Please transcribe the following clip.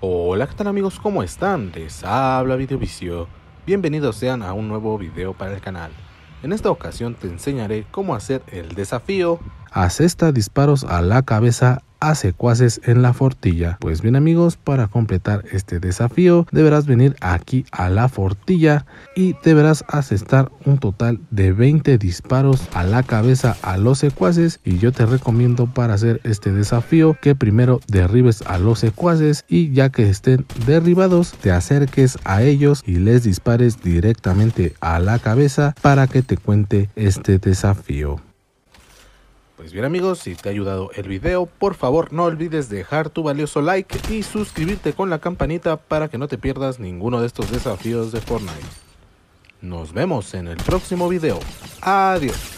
Hola, ¿qué tal amigos? ¿Cómo están? Les habla Videovisio Bienvenidos sean a un nuevo video para el canal. En esta ocasión te enseñaré cómo hacer el desafío Asesta disparos a la cabeza a secuaces en la fortilla. Pues bien amigos, para completar este desafío deberás venir aquí a la fortilla y deberás asestar un total de 20 disparos a la cabeza a los secuaces y yo te recomiendo para hacer este desafío que primero derribes a los secuaces y ya que estén derribados te acerques a ellos y les dispares directamente a la cabeza para que te cuente este desafío. Pues bien amigos, si te ha ayudado el video, por favor no olvides dejar tu valioso like y suscribirte con la campanita para que no te pierdas ninguno de estos desafíos de Fortnite. Nos vemos en el próximo video. Adiós.